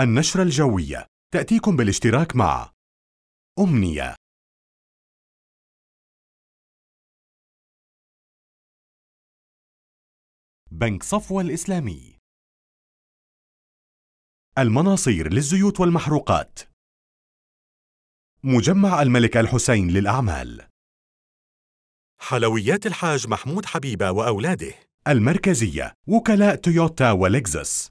النشرة الجوية تأتيكم بالاشتراك مع أمنية بنك صفوة الإسلامي المناصير للزيوت والمحروقات مجمع الملك الحسين للأعمال حلويات الحاج محمود حبيبة وأولاده المركزية وكلاء تويوتا ولكزس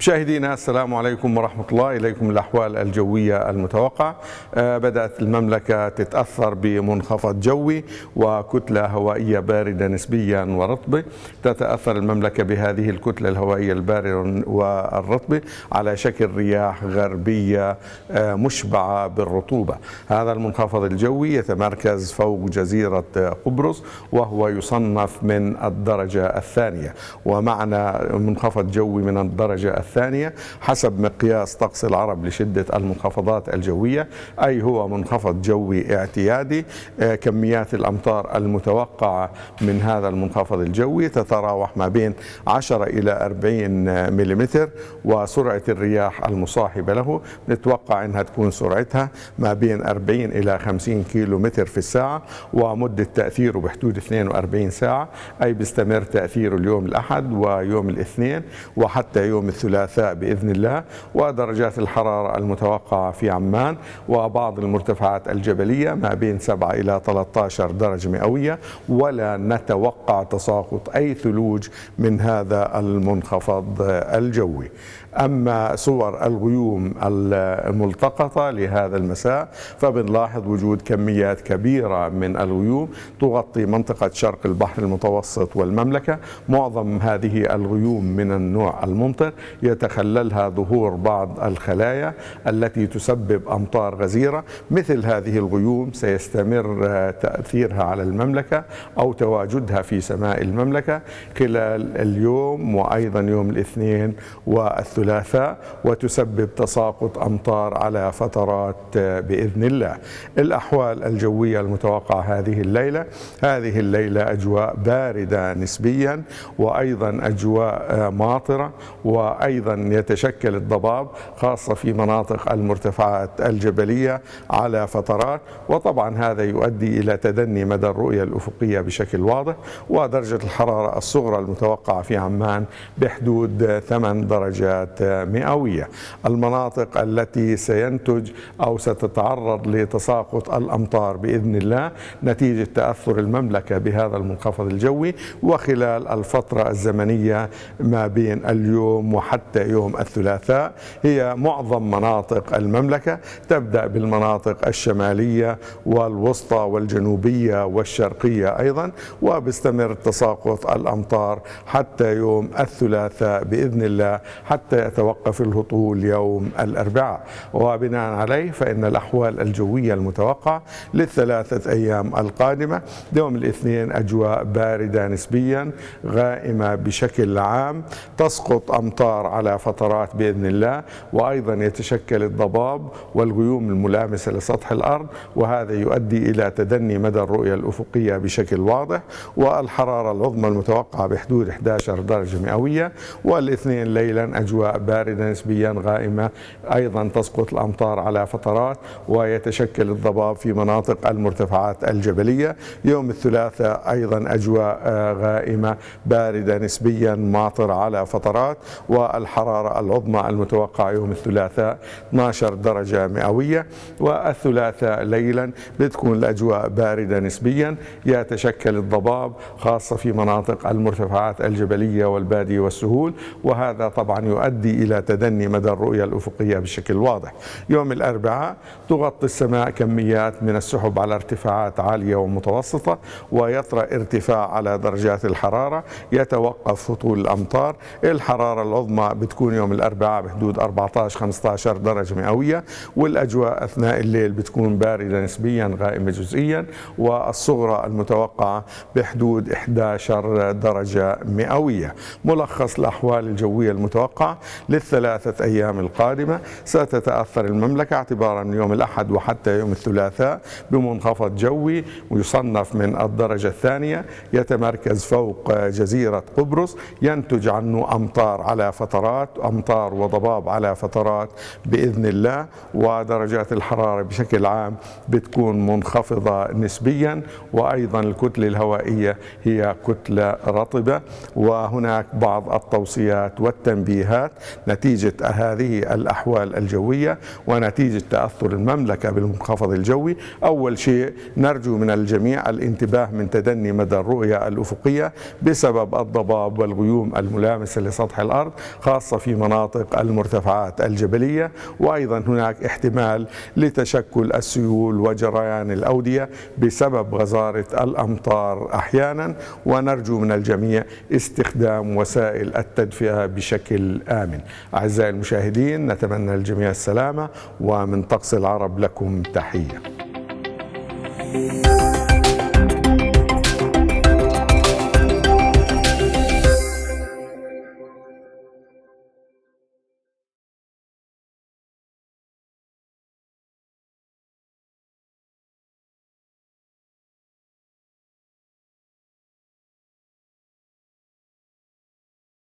مشاهدينا السلام عليكم ورحمة الله إليكم الأحوال الجوية المتوقعة آه، بدأت المملكة تتأثر بمنخفض جوي وكتلة هوائية باردة نسبيا ورطبة تتأثر المملكة بهذه الكتلة الهوائية الباردة والرطبة على شكل رياح غربية آه، مشبعة بالرطوبة هذا المنخفض الجوي يتمركز فوق جزيرة آه، قبرص وهو يصنف من الدرجة الثانية ومعنى منخفض جوي من الدرجة الثانية حسب مقياس طقس العرب لشدة المنخفضات الجوية أي هو منخفض جوي اعتيادي آه، كميات الأمطار المتوقعة من هذا المنخفض الجوي تتراوح ما بين 10 إلى 40 ملم وسرعة الرياح المصاحبة له نتوقع أنها تكون سرعتها ما بين 40 إلى 50 كيلو متر في الساعة ومدة تأثيره بحدود 42 ساعة أي بيستمر تأثيره اليوم الأحد ويوم الاثنين وحتى يوم الثلاثاء الثلاثاء باذن الله ودرجات الحراره المتوقعه في عمان وبعض المرتفعات الجبليه ما بين 7 الى 13 درجه مئويه ولا نتوقع تساقط اي ثلوج من هذا المنخفض الجوي. أما صور الغيوم الملتقطة لهذا المساء فبنلاحظ وجود كميات كبيرة من الغيوم تغطي منطقة شرق البحر المتوسط والمملكة معظم هذه الغيوم من النوع الممطر يتخللها ظهور بعض الخلايا التي تسبب أمطار غزيرة مثل هذه الغيوم سيستمر آه، تأثيرها على المملكة أو تواجدها في سماء المملكة خلال اليوم وأيضا يوم الاثنين والثلاثاء وتسبب تساقط أمطار على فترات آه، بإذن الله الأحوال الجوية المتوقعة هذه الليلة هذه الليلة أجواء باردة نسبيا وأيضا أجواء آه، ماطرة وأيضا أيضا يتشكل الضباب خاصة في مناطق المرتفعات الجبلية على فترات وطبعا هذا يؤدي إلى تدني مدى الرؤية الأفقية بشكل واضح ودرجة الحرارة الصغرى المتوقعة في عمان بحدود 8 درجات مئوية المناطق التي سينتج أو ستتعرض لتساقط الأمطار بإذن الله نتيجة تأثر المملكة بهذا المنخفض الجوي وخلال الفترة الزمنية ما بين اليوم وحتى يوم الثلاثاء هي معظم مناطق المملكة تبدأ بالمناطق الشمالية والوسطى والجنوبية والشرقية أيضا وبيستمر تساقط الأمطار حتى يوم الثلاثاء بإذن الله حتى يتوقف الهطول يوم الأربعاء وبناء عليه فإن الأحوال الجوية المتوقعة للثلاثة أيام القادمة يوم الاثنين أجواء باردة نسبيا غائمة بشكل عام تسقط أمطار على فترات باذن الله وايضا يتشكل الضباب والغيوم الملامسه لسطح الارض وهذا يؤدي الى تدني مدى الرؤيه الافقيه بشكل واضح والحراره العظمى المتوقعه بحدود 11 درجه مئويه والاثنين ليلا اجواء بارده نسبيا غائمه ايضا تسقط الامطار على فترات ويتشكل الضباب في مناطق المرتفعات الجبليه يوم الثلاثاء ايضا اجواء آه، غائمه بارده نسبيا ماطره على فترات وال الحرارة العظمى المتوقعة يوم الثلاثاء 12 درجة مئوية والثلاثاء ليلا بتكون الأجواء باردة نسبيا يتشكل الضباب خاصة في مناطق المرتفعات الجبلية والبادية والسهول وهذا طبعا يؤدي إلى تدني مدى الرؤية الأفقية بشكل واضح يوم الأربعاء تغطي السماء كميات من السحب على ارتفاعات عالية ومتوسطة ويطرأ ارتفاع على درجات الحرارة يتوقف هطول الأمطار الحرارة العظمى بتكون يوم الأربعاء بحدود 14 15 درجة مئوية والأجواء أثناء الليل بتكون باردة نسبيا غائمة جزئيا والصغرى المتوقعة بحدود 11 درجة مئوية ملخص الأحوال الجوية المتوقعة للثلاثة أيام القادمة ستتأثر المملكة اعتبارا من يوم الأحد وحتى يوم الثلاثاء بمنخفض جوي ويصنف من الدرجة الثانية يتمركز فوق جزيرة قبرص ينتج عنه أمطار على فترات فترات أمطار وضباب على فترات بإذن الله ودرجات الحرارة بشكل عام بتكون منخفضة نسبيا وأيضا الكتلة الهوائية هي كتلة رطبة وهناك بعض التوصيات والتنبيهات نتيجة هذه الأحوال الجوية ونتيجة تأثر المملكة بالمنخفض الجوي أول شيء نرجو من الجميع الانتباه من تدني مدى الرؤية الأفقية بسبب الضباب والغيوم الملامسة لسطح الأرض خاصة في مناطق المرتفعات الجبلية وأيضا هناك احتمال لتشكل السيول وجريان الأودية بسبب غزارة الأمطار أحيانا ونرجو من الجميع استخدام وسائل التدفئة بشكل آمن أعزائي المشاهدين نتمنى للجميع السلامة ومن طقس العرب لكم تحية